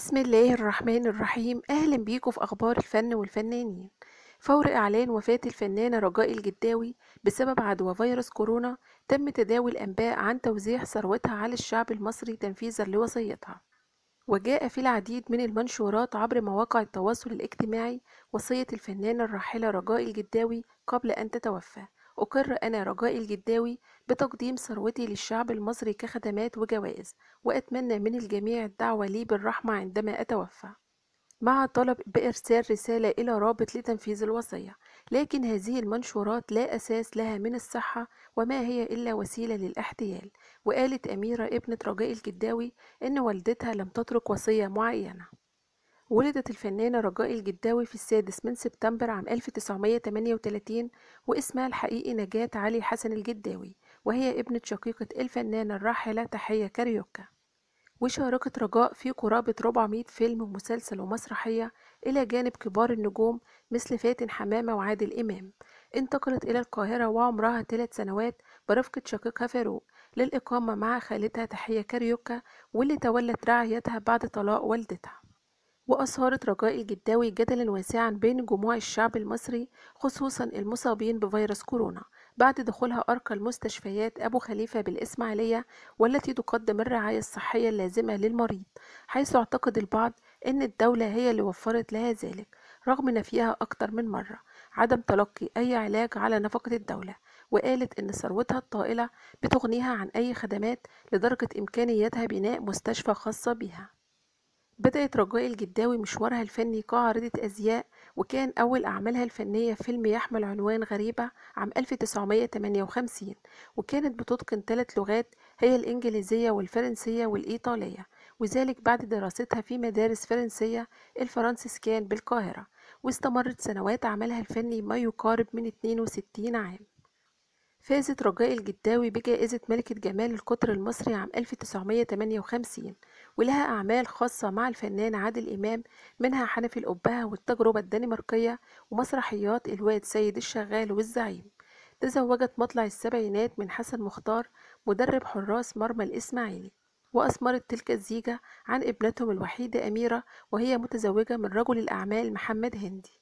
بسم الله الرحمن الرحيم أهلا بيكم في أخبار الفن والفنانين فور إعلان وفاة الفنانة رجاء الجداوي بسبب عدوى فيروس كورونا تم تداول أنباء عن توزيع ثروتها على الشعب المصري تنفيذا لوصيتها وجاء في العديد من المنشورات عبر مواقع التواصل الاجتماعي وصية الفنانة الراحلة رجاء الجداوي قبل أن تتوفى أقر أنا رجائي الجداوي بتقديم ثروتي للشعب المصري كخدمات وجوائز وأتمنى من الجميع الدعوة لي بالرحمة عندما أتوفى مع طلب بإرسال رسالة إلى رابط لتنفيذ الوصية لكن هذه المنشورات لا أساس لها من الصحة وما هي إلا وسيلة للاحتيال وقالت أميرة ابنة رجاء الجداوي إن والدتها لم تترك وصية معينة ولدت الفنانة رجاء الجداوي في السادس من سبتمبر عام 1938 واسمها الحقيقي نجاة علي حسن الجداوي وهي ابنة شقيقة الفنانة الراحلة تحية كاريوكا وشاركت رجاء في قرابة 400 فيلم ومسلسل ومسرحية إلى جانب كبار النجوم مثل فاتن حمامة وعادل إمام انتقلت إلى القاهرة وعمرها ثلاث سنوات برفقة شقيقها فاروق للإقامة مع خالتها تحية كاريوكا واللي تولت رعايتها بعد طلاق والدتها وأثارت رجاء الجداوي جدلا واسعا بين جموع الشعب المصري خصوصا المصابين بفيروس كورونا بعد دخولها أرقى المستشفيات أبو خليفة بالإسماعيلية والتي تقدم الرعاية الصحية اللازمة للمريض حيث اعتقد البعض أن الدولة هي اللي وفرت لها ذلك رغم نفيها أكتر من مرة عدم تلقي أي علاج على نفقة الدولة وقالت إن ثروتها الطائلة بتغنيها عن أي خدمات لدرجة إمكانيتها بناء مستشفى خاصة بها بدأت رجاء الجداوي مشوارها الفني كعارضة أزياء وكان أول أعمالها الفنية فيلم يحمل عنوان غريبة عام 1958 وكانت بتتقن ثلاث لغات هي الإنجليزية والفرنسية والإيطالية وذلك بعد دراستها في مدارس فرنسية الفرنسيسكان بالقاهرة واستمرت سنوات عملها الفني ما يقارب من 62 عام فازت رجاء الجداوي بجائزة ملكة جمال القطر المصري عام 1958 ولها أعمال خاصة مع الفنان عادل إمام منها حنفي الأبهة والتجربة الدنماركية ومسرحيات الواد سيد الشغال والزعيم تزوجت مطلع السبعينات من حسن مختار مدرب حراس مرمى الإسماعيلي وأثمرت تلك الزيجة عن ابنتهم الوحيدة أميرة وهي متزوجة من رجل الأعمال محمد هندي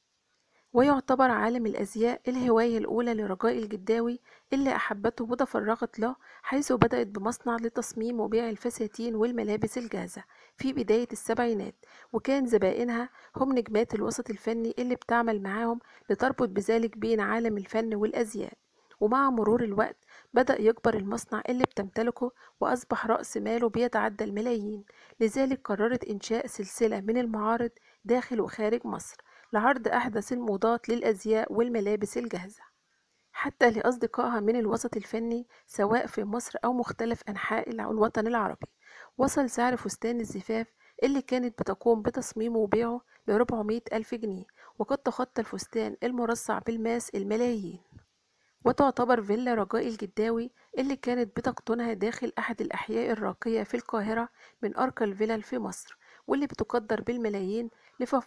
ويعتبر عالم الأزياء الهواية الأولى لرجاء الجداوي اللي أحبته وتفرغت له حيث بدأت بمصنع لتصميم وبيع الفساتين والملابس الجاهزة في بداية السبعينات وكان زبائنها هم نجمات الوسط الفني اللي بتعمل معاهم لتربط بذلك بين عالم الفن والأزياء ومع مرور الوقت بدأ يكبر المصنع اللي بتمتلكه وأصبح رأس ماله بيتعدى الملايين لذلك قررت إنشاء سلسلة من المعارض داخل وخارج مصر لعرض أحدث الموضات للأزياء والملابس الجاهزة حتى لأصدقائها من الوسط الفني سواء في مصر أو مختلف أنحاء الوطن العربي وصل سعر فستان الزفاف اللي كانت بتقوم بتصميمه وبيعه ل 400 ألف جنيه وقد تخطى الفستان المرصع بالماس الملايين وتعتبر فيلا رجاء الجداوي اللي كانت بتقطنها داخل أحد الأحياء الراقية في القاهرة من أرقى الفلل في مصر واللي بتقدر بالملايين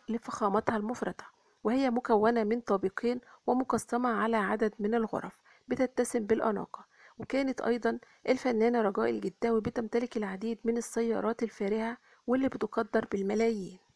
لفخامتها المفرطة وهي مكونة من طابقين ومقسمة على عدد من الغرف بتتسم بالأناقة وكانت أيضا الفنانة رجاء الجداوي بتمتلك العديد من السيارات الفارهة واللي بتقدر بالملايين